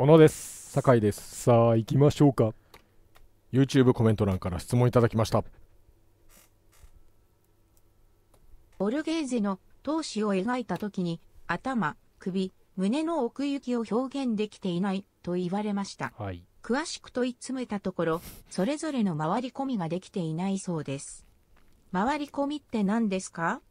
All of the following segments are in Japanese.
小野です酒井ですさあ行きましょうか YouTube コメント欄から質問いただきましたオルゲーゼの闘志を描いた時に頭首胸の奥行きを表現できていないと言われました、はい、詳しく問い詰めたところそれぞれの回り込みができていないそうです回り込みって何ですか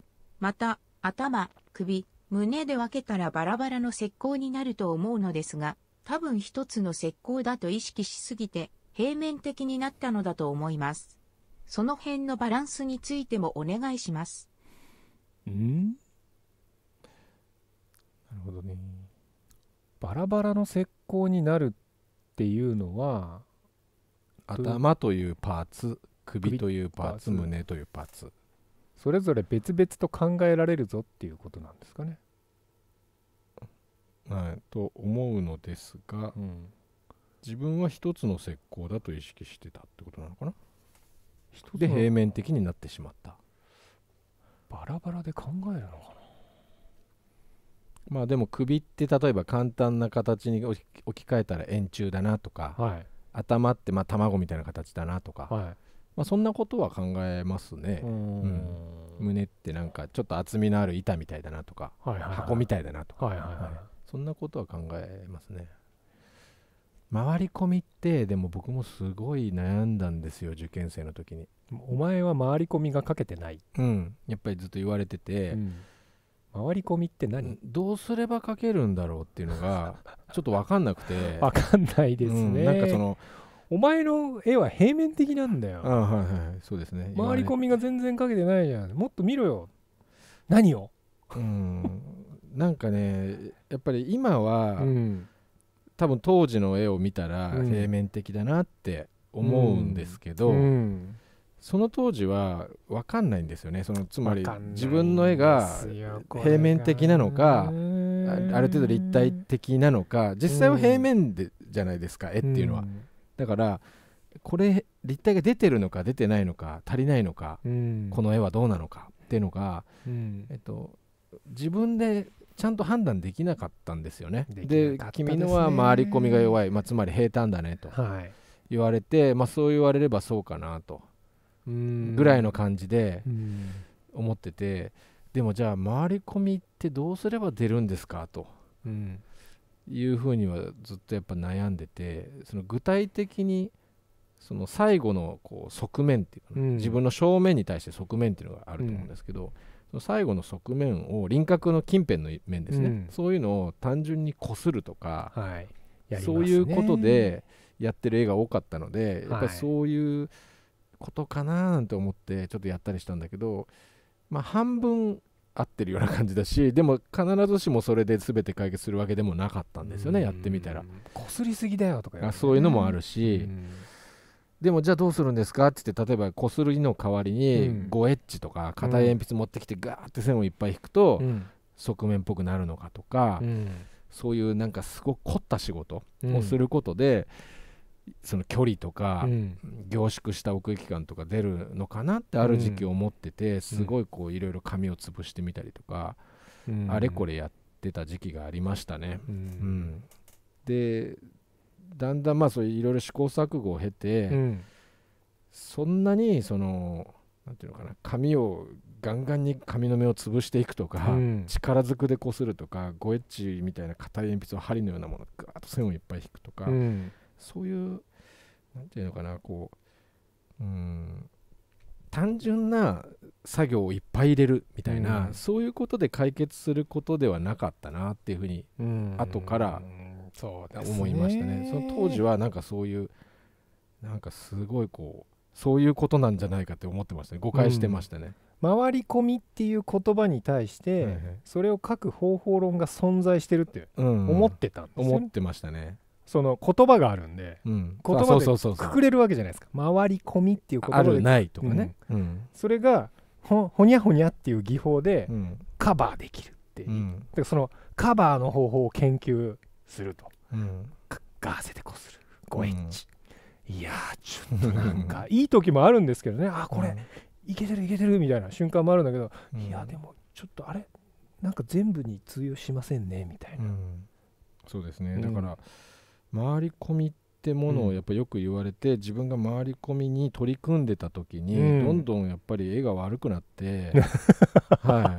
また頭首胸で分けたらバラバラの石膏になると思うのですが多分一つの石膏だと意識しすぎて、平面的になったのだと思います。その辺のバランスについてもお願いします。んなるほどね。バラバラの石膏になるっていうのは、頭というパーツ、首というパーツ、胸というパーツ。それぞれ別々と考えられるぞっていうことなんですかね。はい、と思うのですが、うん、自分は一つの石膏だと意識してたってことなのかなで平面的になってしまったバラバラで考えるのかなまあでも首って例えば簡単な形に置き換えたら円柱だなとか、はい、頭ってまあ卵みたいな形だなとか、はい、まあ、そんなことは考えますね、うん、胸ってなんかちょっと厚みのある板みたいだなとか、はいはいはい、箱みたいだなとか、はいはいはいそんなことは考えますね回り込みってでも僕もすごい悩んだんですよ受験生の時にお前は回り込みがかけてないうんやっぱりずっと言われてて、うん回り込みって何どうすれば書けるんだろうっていうのが ちょっと分かんなくて分かんないですね、うん、なんかそのお前の絵は平面的なんだよあはいはいそうですね回り込みが全然描けてないじゃんもっと見ろよ何をうんなんかねやっぱり今は、うん、多分当時の絵を見たら平面的だなって思うんですけど、うん、その当時は分かんないんですよねそのつまり自分の絵が平面的なのかある程度立体的なのか実際は平面で、じゃないですか絵っていうのは。だからこれ立体が出てるのか出てないのか足りないのか、この絵はどうなのかっていうのが、えっと、自分でちゃんと判断できなかったんですよね。で、ね、君のは回り込みが弱い、まあ、つまり平坦だねと言われて、はい、まあ、そう言われればそうかなとぐらいの感じで思っててでもじゃあ回り込みってどうすれば出るんですかと。うんいうふうにはずっとやっぱ悩んでてその具体的にその最後のこう側面っていう、うん、自分の正面に対して側面っていうのがあると思うんですけど、最後の側面を輪郭の近辺の面ですね、うん、そういうのを単純にこするとか、はい、ね、そういうことでやってる絵が多かったので、やっぱりそういうことかななんて思ってちょっとやったりしたんだけど、まあ、半分合ってるような感じだしでも必ずしもそれで全て解決するわけでもなかったんですよね、やってみたら。擦りすぎだよとか、ね、そういうのもあるし、でもじゃあどうするんですかって言って例えばこすりの代わりに5エッジとか硬い鉛筆持ってきてガーって線をいっぱい引くと側面っぽくなるのかとか、そういうなんかすごく凝った仕事をすることで、その距離とか、凝縮した奥行き感とか出るのかなってある時期思ってて、すごいこういろいろ紙を潰してみたりとか、あれこれやってた時期がありましたね。うんでだんだんまあそういろいろ試行錯誤を経て、うん、そんなにそのなんていうのかな紙をガンガンに紙の目を潰していくとか、うん、力ずくでこするとかゴエッジみたいな硬い鉛筆を針のようなものガーッと線をいっぱい引くとか、うん、そういうなんていうのかなこううん単純な作業をいっぱい入れるみたいな、うん、そういうことで解決することではなかったなっていうふうに後からそう、思いましたねその当時はなんかそういうなんかすごいこうそういうことなんじゃないかって思ってましたね誤解してましたね、うん、回り込みっていう言葉に対して、それを書く方法論が存在してるって思ってたんですよ、ねうんうん、思ってましたねその言葉があるんで、うん、言葉でくくれるわけじゃないですか回り込みっていう言葉であるないとかね、うんうん、それがほにゃほにゃっていう技法でカバーできるっていう、そのカバーの方法を研究すると、うん、ガーゼでこする5チ、うん、いやちょっとなんかいい時もあるんですけどねあこれ、いけてるいけてるみたいな瞬間もあるんだけど、うん、いやでもちょっとあれなんか全部に通用しませんねみたいな、そうですねだから、回り込みってものをやっぱよく言われて、うん、自分が回り込みに取り組んでた時に、うん、どんどんやっぱり絵が悪くなって、は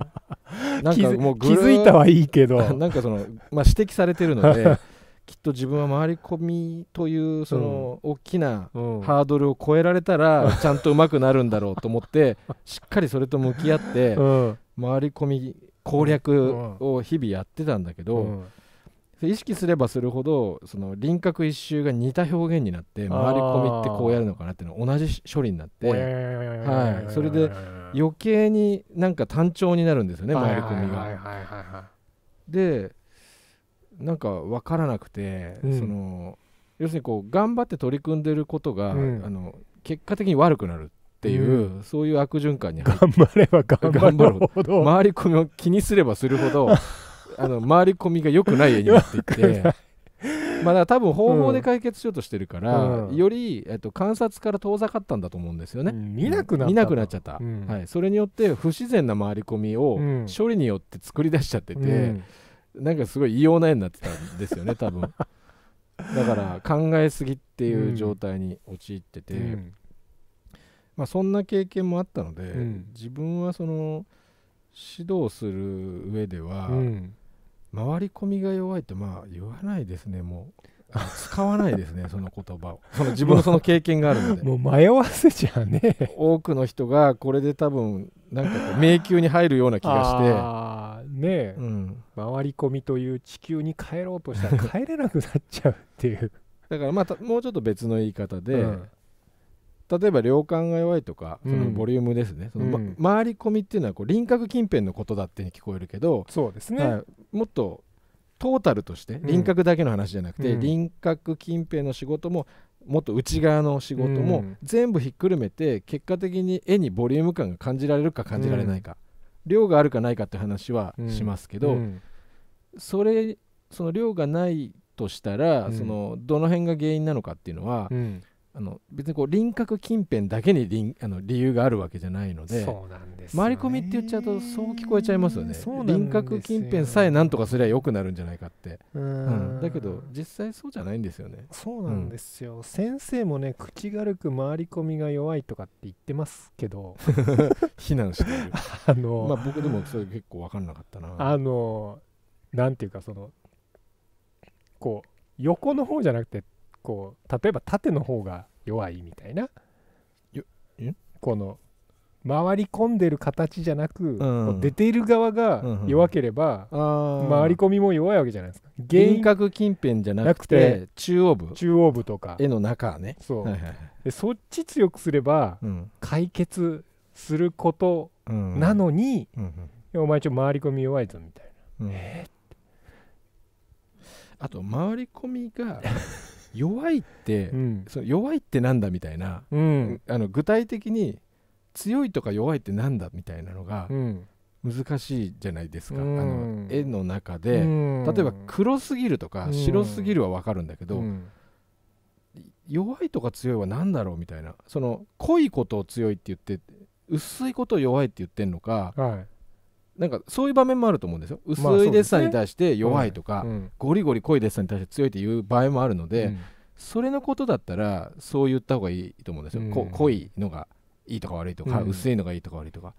い、なんかもう気づいたはいいけど なんかその、まあ、指摘されてるので きっと自分は回り込みというその大きなハードルを超えられたらちゃんとうまくなるんだろうと思ってしっかりそれと向き合って回り込み攻略を日々やってたんだけど意識すればするほどその輪郭一周が似た表現になって回り込みってこうやるのかなっていうの同じ処理になって、はい、それで余計になんか単調になるんですよね回り込みが。でなんか分からなくて、うん、その要するにこう頑張って取り組んでることが、うん、あの結果的に悪くなるっていう、うん、そういう悪循環に頑張れば頑張るほど回り込みを気にすればするほど あの回り込みが良くない絵になっていて。まあだから多分方法で解決しようとしてるから、うん、より、えっと、観察から遠ざかったんだと思うんですよね、うん、見なくなっちゃった、うん、はい、それによって不自然な回り込みを処理によって作り出しちゃってて、うん、なんかすごい異様な絵になってたんですよね 多分だから考えすぎっていう状態に陥ってて、まあ、そんな経験もあったので、自分はその指導する上では、回り込みが弱いってまあ言わないですねもう使わないですね その言葉をその自分のその経験があるのでもう迷わせちゃうね多くの人がこれで多分なんか迷宮に入るような気がしてあねえ、うん、回り込みという地球に帰ろうとしたら帰れなくなっちゃうっていう だからまたもうちょっと別の言い方で、うん例えば量感が弱いとかそのボリュームですね、うん、その、うん、回り込みっていうのはこう輪郭近辺のことだって聞こえるけどそうですね、もっとトータルとして輪郭だけの話じゃなくて、うん、輪郭近辺の仕事ももっと内側の仕事も全部ひっくるめて結果的に絵にボリューム感が感じられるか感じられないか、量があるかないかって話はしますけど、それその量がないとしたら、そのどの辺が原因なのかっていうのは、あの別にこう輪郭近辺だけにあの理由があるわけじゃないのでそうなんです、ね、回り込みって言っちゃうとそう聞こえちゃいますよね輪郭近辺さえなんとかすりゃよくなるんじゃないかってうん、だけど実際そうじゃないんですよねそうなんですよ、うん、先生もね口軽く回り込みが弱いとかって言ってますけど 非難してる あのまあ僕でもそれ結構分かんなかったなあのなんていうかそのこう横の方じゃなくてこう例えば縦の方が弱いみたいなこの回り込んでる形じゃなく、うん、出ている側が弱ければ、うんうん、回り込みも弱いわけじゃないですか輪郭近辺じゃなくて中央部中央部とか絵の中ねそう、でそっち強くすれば、解決することなのに、うんうん、お前ちょ回り込み弱いぞみたいな、うん、えー、あと回り込みが 弱いって、うん、その弱いってなんだみたいな、うん、あの具体的に強いとか弱いってなんだみたいなのが難しいじゃないですか、うん、あの絵の中で、例えば黒すぎるとか白すぎるは分かるんだけど、弱いとか強いは何だろうみたいなその濃いことを強いって言って薄いことを弱いって言ってんのか、はいなんかそういう場面もあると思うんですよ薄いデッサンに対して弱いとか、まあね、ゴリゴリ濃いデッサンに対して強いっていう場合もあるので、うん、それのことだったらそう言った方がいいと思うんですよ、うん、濃いのがいいとか悪いとか、うん、薄いのがいいとか悪いとか、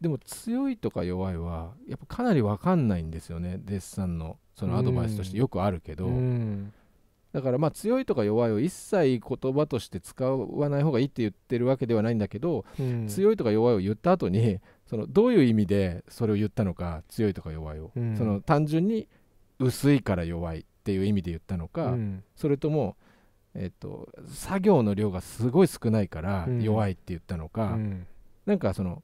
でも強いとか弱いはやっぱかなり分かんないんですよねデッサンのそのアドバイスとしてよくあるけど、だからまあ強いとか弱いを一切言葉として使わない方がいいって言ってるわけではないんだけど、強いとか弱いを言った後にそのどういう意味でそれを言ったのか強いとか弱いを、うん、その単純に薄いから弱いっていう意味で言ったのか、うん、それとも、えっと、作業の量がすごい少ないから弱いって言ったのか、うん、なんかその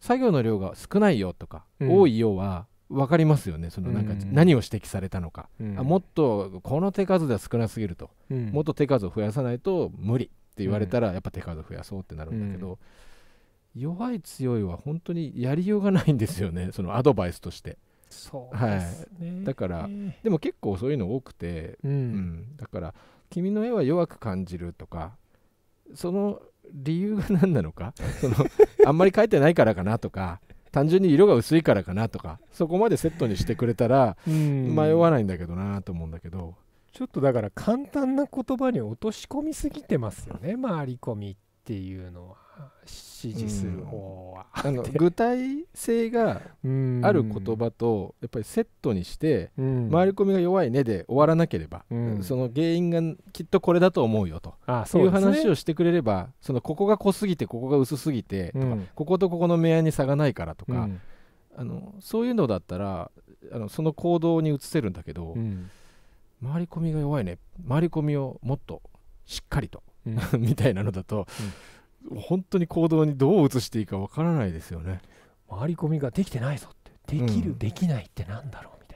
作業の量が少ないよとか、うん、多いよは分かりますよねそのなんか何を指摘されたのか、あもっとこの手数では少なすぎると、もっと手数を増やさないと無理って言われたら、やっぱ手数を増やそうってなるんだけど。弱い強いは本当にやりようがないんですよね そのアドバイスとして。そうですね、はい、だからでも結構そういうの多くて、うん、うん、だから「君の絵は弱く感じる」とかその理由が何なのか そのあんまり描いてないからかなとか単純に色が薄いからかなとかそこまでセットにしてくれたら迷わないんだけどなと思うんだけど。ちょっとだから簡単な言葉に落とし込みすぎてますよね回り込みって。っていうのは支持する方は、あの 具体性がある言葉とやっぱりセットにして、回り込みが弱いねで終わらなければ、その原因がきっとこれだと思うよという話をしてくれればそのここが濃すぎてここが薄すぎてとか、こことここの明暗に差がないからとか、あのそういうのだったらあのその行動に移せるんだけど、回り込みが弱いね回り込みをもっとしっかりとうん、みたいなのだと、うん、本当に行動にどう移していいかわからないですよね回り込みができてないぞってできる、うん、できないってなんだろうみ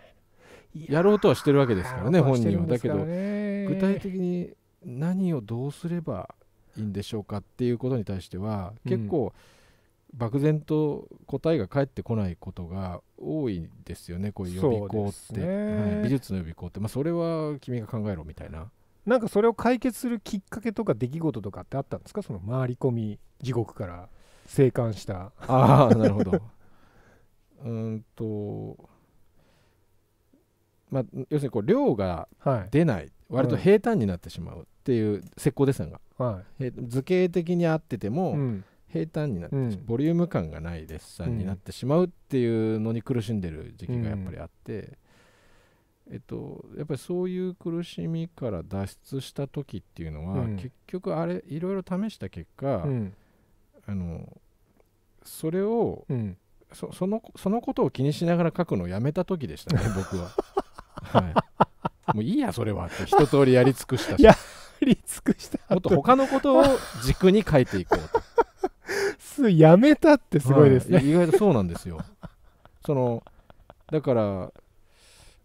たいなやろうとはしてるわけですからね本人はだけど具体的に何をどうすればいいんでしょうかっていうことに対しては結構、漠然と答えが返ってこないことが多いですよねこういう予備校って、ねはい、美術の予備校って、まあ、それは君が考えろみたいななんかそれを解決するきっかけとか出来事とかってあったんですかその回り込み地獄から生還したああなるほど うんとまあ要するにこう量が出ない、はい、割と平坦になってしまうっていう石膏デッサンが、はい、図形的に合ってても、うん平坦になって、うん、ボリューム感がないデッサンになってしまうっていうのに苦しんでる時期がやっぱりあって、えっと、やっぱりそういう苦しみから脱出した時っていうのは、うん、結局あれいろいろ試した結果、うん、あのそれを、うん、そそのそのことを気にしながら書くのをやめた時でしたね 僕は、はい、もういいやそれはって一通りやり尽くしたし やり尽くしたもっと他のことを軸に書いていこうと すやめたってすごいですね、はい、意外とそうなんですよそのだから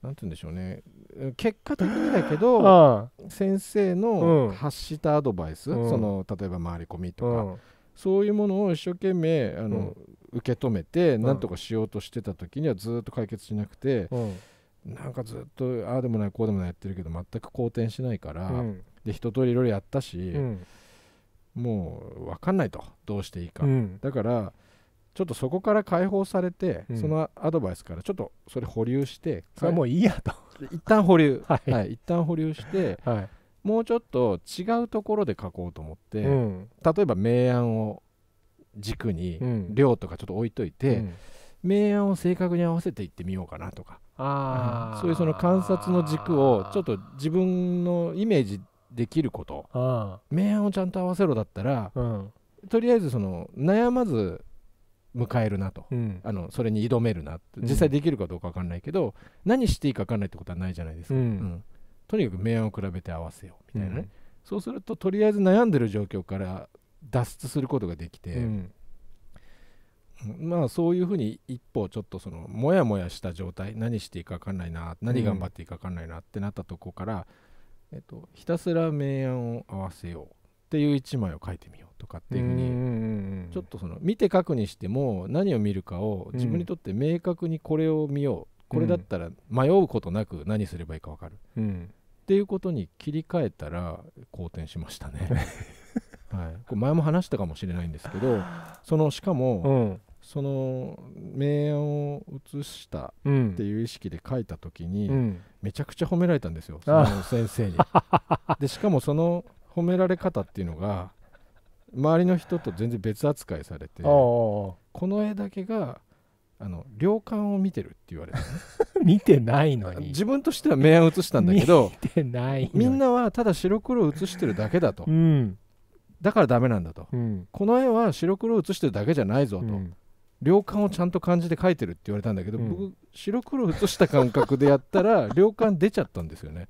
なんて言うんでしょうね結果的にだけど 先生の発したアドバイス、うん、その例えば回り込みとか、うん、そういうものを一生懸命あの、うん、受け止めて何とかしようとしてた時にはずっと解決しなくて、なんかずっとああでもないこうでもないやってるけど全く好転しないから、で一通りいろいろやったし、もう分かんないとどうしていいか。だからちょっとそこから解放されて、うん、そのアドバイスからちょっとそれ保留してそれもういいやと一旦保留、はい、はい、一旦保留して、はい、もうちょっと違うところで書こうと思って、うん、例えば明暗を軸に、量とかちょっと置いといて、明暗を正確に合わせていってみようかなとかうん、そういうその観察の軸をちょっと自分のイメージできること明暗をちゃんと合わせろだったら、うん、とりあえずその悩まず迎えるなと、うん、あのそれに挑めるな実際できるかどうか分かんないけど、うん、何していいか分かんないってことはないじゃないですか、うん、とにかく明暗を比べて合わせようみたいなね、そうするととりあえず悩んでる状況から脱出することができて、まあそういうふうに一歩ちょっとそのモヤモヤした状態何していいか分かんないな何頑張っていいか分かんないなってなったとこから、えっと、ひたすら明暗を合わせようっていう一枚を書いてみよう。とかっていうふうにちょっとその見て書くにしても何を見るかを自分にとって明確にこれを見ようこれだったら迷うことなく何すればいいか分かる、うん、っていうことに切り替えたら好転しましたね はい、これ前も話したかもしれないんですけどそのしかも、その明暗を移したっていう意識で書いた時に、めちゃくちゃ褒められたんですよ、その先生に。でしかもその褒められ方っていうのが周りの人と全然別扱いされてこの絵だけがあの量感を見てるって言われて、ね、見てないのに自分としては明暗写したんだけどみんなはただ白黒写してるだけだと、うん、だからダメなんだと、うん、この絵は白黒写してるだけじゃないぞと、うん、量感をちゃんと感じて描いてるって言われたんだけど、僕白黒写した感覚でやったら量感出ちゃったんですよね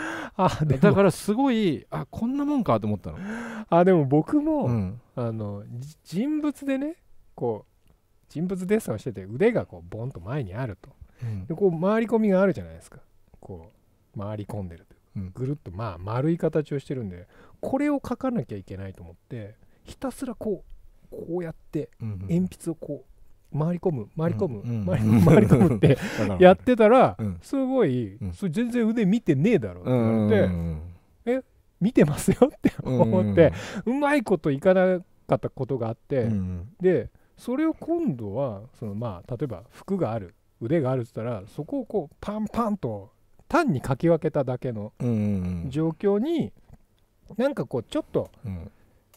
あだからすごいあこんなもんかと思ったのあでも僕も、うん、あの人物でねこう人物デッサンをしてて腕がこうボンと前にあると、うん、でこう回り込みがあるじゃないですかこう回り込んでるといううん、ぐるっとまあ丸い形をしてるんでこれを描かなきゃいけないと思ってひたすらこうこうやって鉛筆をこ回り込む回り込む、うん、回り込むってやってたら、すごい、それ全然腕見てねえだろって言われて、うんえ見てますよって思って、うまいこといかなかったことがあって、でそれを今度はそのまあ例えば服がある腕があるっつったらそこをこうパンパンと単にかき分けただけの状況に、うなんかこうちょっと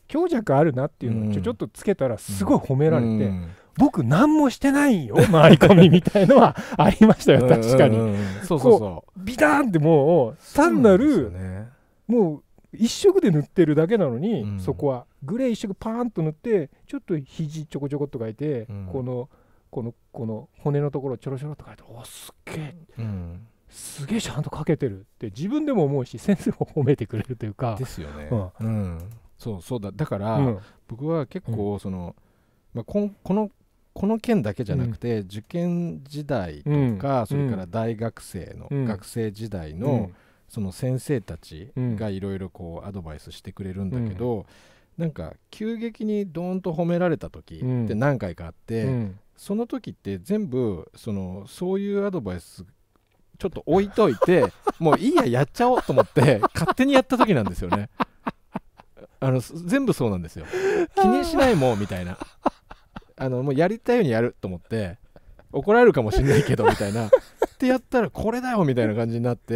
強弱あるなっていうのをちょちょっとつけたらすごい褒められて、僕何もしてないよ回り込みみたいのはありましたよ 確かに、うそうそううビターンってもう単なる、ね、もう一色で塗ってるだけなのに、うん、そこはグレー一色パーンと塗ってちょっと肘ちょこちょこっと書いて、うん、このこのこの骨のところちょろちょろっと書いておすっげえ、うん、すげえちゃんと書けてるって自分でも思うし先生も褒めてくれるというかですよね、うんそうそうだだから、僕は結構その、まあ、ここのこの件だけじゃなくて、受験時代とか、それから大学生の、学生時代の、その先生たちがいろいろこうアドバイスしてくれるんだけど、なんか急激にドーンと褒められた時って何回かあって、その時って全部そのそういうアドバイスちょっと置いといて もういいややっちゃおうと思って勝手にやった時なんですよねあの全部そうなんですよ気にしないもんみたいなあのもうやりたいようにやると思って怒られるかもしれないけど みたいなってやったらこれだよみたいな感じになって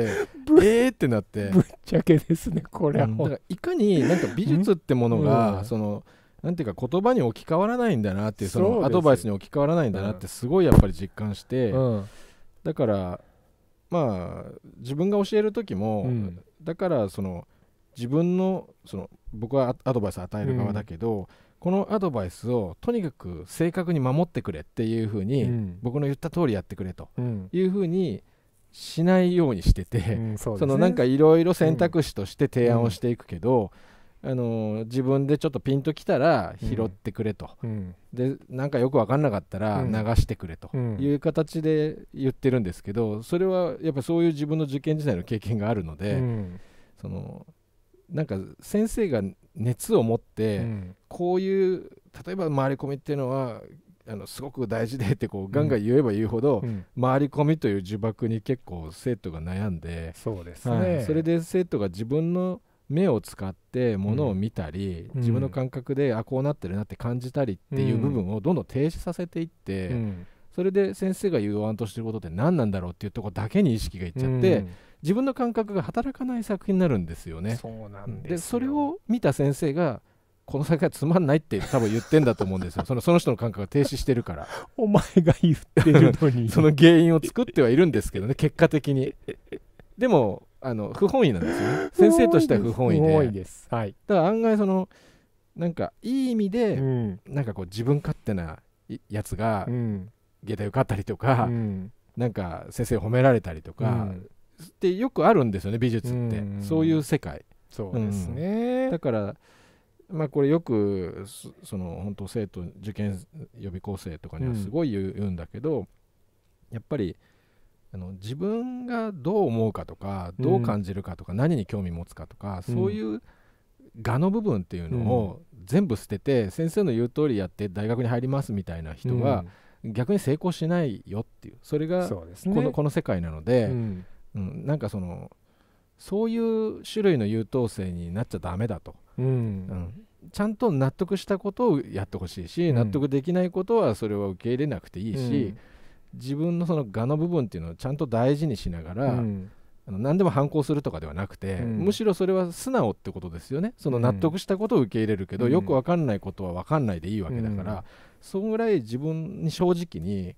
えーってなってぶっちゃけですねこれは、もうん、だからいかになんか美術ってものが、うん、そのなんていうか言葉に置き換わらないんだなっていうそのアドバイスに置き換わらないんだなってすごいやっぱり実感して、うん、だからまあ自分が教える時も、だからその自分のその僕はアドバイス与える側だけど、このアドバイスをとにかく正確に守ってくれっていうふうに、ん、僕の言った通りやってくれというふうにしないようにしてて、うんそね、そのなんかいろいろ選択肢として提案をしていくけど、あの自分でちょっとピンときたら拾ってくれと、うん、でなんかよく分かんなかったら流してくれという形で言ってるんですけどそれはやっぱそういう自分の受験時代の経験があるので、うん、そのなんか先生が熱を持って、うん、こういう例えば回り込みっていうのはあのすごく大事でってこうガンガン言えば言うほど、回り込みという呪縛に結構生徒が悩んでそうですね、はい、それで生徒が自分の目を使ってものを見たり、うん、自分の感覚で、うん、あこうなってるなって感じたりっていう部分をどんどん停止させていって、うん、それで先生が言わんとしてることって何なんだろうっていうとこだけに意識がいっちゃって。うん自分の感覚が働かない作品になるんですよね。そうなんでそれを見た先生がこの作品はつまんないって多分言ってんだと思うんですよその その人の感覚が停止してるからお前が言ってるのに その原因を作ってはいるんですけどね結果的にでもあの不本意なんですよね先生としては不本意ではい、だから案外そのなんかいい意味で、うん、なんかこう自分勝手なやつが、うん、下駄受かったりとか、うん、なんか先生褒められたりとか、うん、ってよくあるんですよね美術って、うそういう世界そうですね、うん、だからまあこれよくその本当生徒受験予備校生とかにはすごい言うんだけど、やっぱりあの自分がどう思うかとかどう感じるかとか、何に興味持つかとか、そういう我の部分っていうのを全部捨てて、先生の言う通りやって大学に入りますみたいな人は、逆に成功しないよっていうそれがこの,、この世界なので、うん、なんかそのそういう種類の優等生になっちゃだめだと、うん、うん、ちゃんと納得したことをやってほしいし、うん、納得できないことはそれは受け入れなくていいし、自分のその我の部分っていうのをちゃんと大事にしながら、あの何でも反抗するとかではなくて、うん、むしろそれは素直ってことですよねその納得したことを受け入れるけど、うん、よく分かんないことは分かんないでいいわけだから、うん、そのぐらい自分に正直に、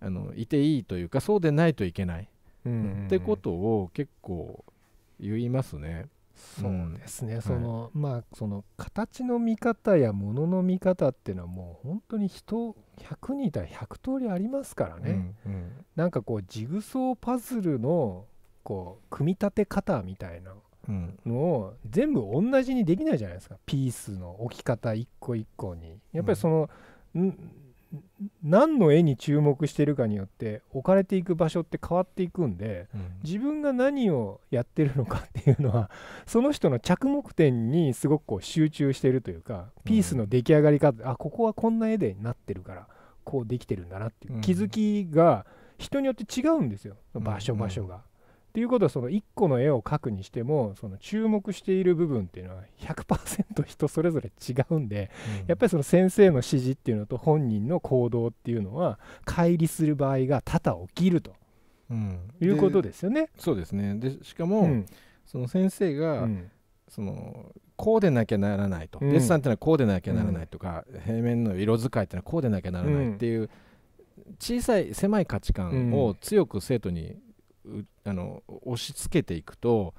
あのいていいというかそうでないといけない、ってことを結構言いますね。そうですね、うん、その、はい、まあその形の見方やものの見方っていうのはもう本当に人100人いたら100通りありますからね、うんうん、なんかこうジグソーパズルのこう組み立て方みたいなのを全部同じにできないじゃないですかピースの置き方一個一個にやっぱりその、うん、何の絵に注目してるかによって置かれていく場所って変わっていくんで、うん、自分が何をやってるのかっていうのは その人の着目点にすごくこう集中してるというかピースの出来上がり方、うん、あここはこんな絵でなってるからこうできてるんだなっていう気づきが人によって違うんですよ、場所場所が。っていうことはその1個の絵を描くにしてもその注目している部分っていうのは100%人それぞれ違うんで、うん、やっぱりその先生の指示っていうのと本人の行動っていうのは乖離する場合が多々起きると、うん、いうことですよね。そうですねでしかも、うん、その先生が、そのこうでなきゃならないと、デッサンっていうのはこうでなきゃならないとか、平面の色使いっていうのはこうでなきゃならないっていう小さい狭い価値観を強く生徒に、うんあの押し付けていくと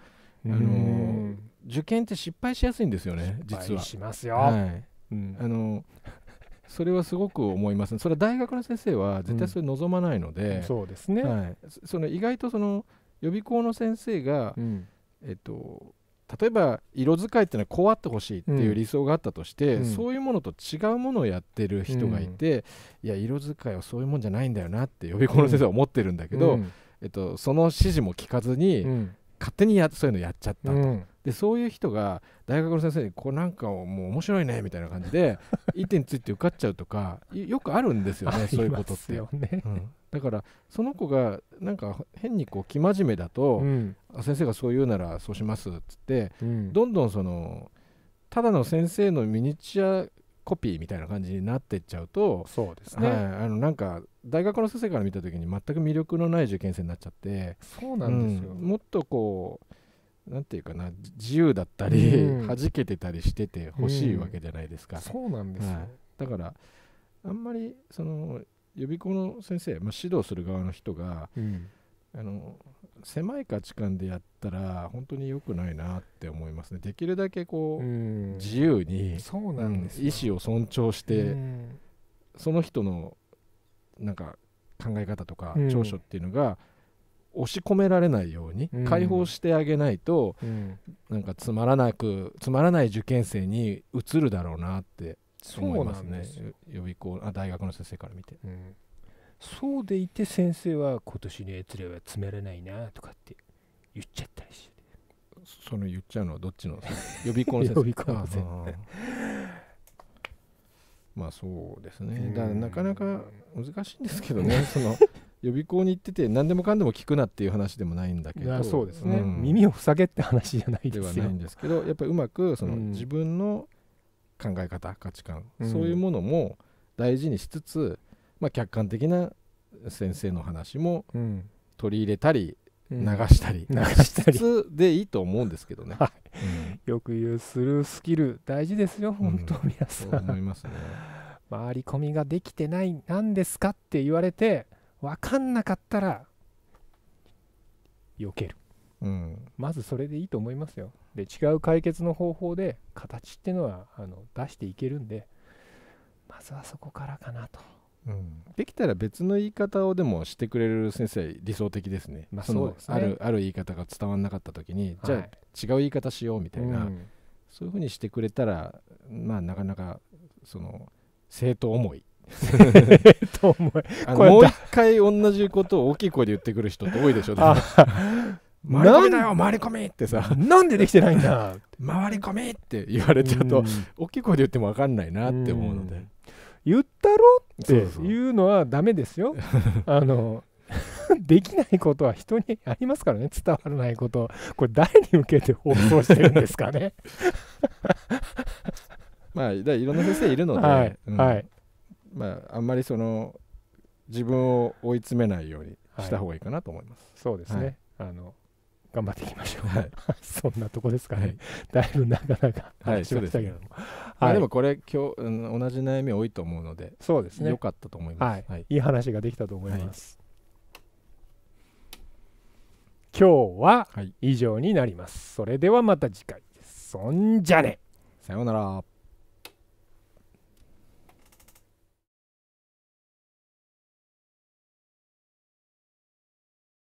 あの受験って失敗しやすいんですよね実は。しますよ、はいうん、あの それはすごく思います、ね、それは大学の先生は絶対それ望まないので、うん、そうですね、はい、その意外とその予備校の先生が、うん、えっと、例えば色使いっていうのはこうあってほしいっていう理想があったとして、うん、そういうものと違うものをやってる人がいて、いや色使いはそういうもんじゃないんだよなって予備校の先生は思ってるんだけど、えっと、その指示も聞かずに、うん、勝手にやそういうのやっちゃったと、うん、でそういう人が大学の先生にこうなんかもう面白いねみたいな感じで 一点について受かっちゃうとかよくあるんですよねそういうことって。ねうん、だからその子がなんか変にこう生真面目だと、うん、先生がそう言うならそうしますっつって、どんどんそのただの先生のミニチュアコピーみたいな感じになってっちゃうとそうですね、はい、あのなんか大学の先生から見た時に全く魅力のない受験生になっちゃってそうなんですよ、うん、もっとこうなんていうかな自由だったり、うん、弾けてたりしてて欲しいわけじゃないですか、うん、そうなんですよ、はい、だからあんまりその予備校の先生、まあ、指導する側の人が、あの狭い価値観でやったら本当に良くないなって思いますねできるだけこう自由にそうなんです意思を尊重してその人のなんか考え方とか長所っていうのが押し込められないように解放してあげないと、なんかつまらなくつまらない受験生に移るだろうなって思いますね予備校あ大学の先生から見て、うん、そうでいて先生は今年のやつらはつまらないなとかって言っちゃったりしてその言っちゃうのはどっちの 予備校の先生予備校の先生まあそうですね、だかなかなか難しいんですけどね、その予備校に行ってて、何でもかんでも聞くなっていう話でもないんだけど、そうですね、うん、耳を塞げって話じゃないではないんですけど、やっぱりうまくその自分の考え方、価値観、そういうものも大事にしつつ、まあ、客観的な先生の話も取り入れたり、流したり、うん、流したりでいいと思うんですけどね、はい、よく言うスルースキル大事ですよ本当、皆さん、う思いますね回り込みができてない何ですかって言われて分かんなかったら避ける、うん、まずそれでいいと思いますよで違う解決の方法で形っていうのはあの出していけるんでまずはそこからかなと。うん、できたら別の言い方をでもしてくれる先生理想的ですね,、あ、るある言い方が伝わらなかった時に、はい、じゃあ違う言い方しようみたいな、うん、そういうふうにしてくれたら、まあ、なかなかその生徒思いと思い もう一回同じことを大きい声で言ってくる人って多いでしょ回り込みだよ回り込みってさなんでできてないんだ回り込みって言われちゃうと、うん、大きい声で言っても分かんないなって思うので、うん、言ったろっていうのはダメですよ。あの できないことは人にありますからね伝わらないことこれ誰に向けて放送してるんですかね まあいろんな先生いるので、はいまあ、あんまりその自分を追い詰めないようにした方がいいかなと思います。はい、そうですね、あの頑張っていきましょう、はい、そんなとこですかね、だいぶなかなか話しましたけども。あ、でもこれ今日、うん、同じ悩み多いと思うのでそうですね良かったと思います、はい、い、い話ができたと思います、今日は以上になります、それではまた次回そんじゃねさようなら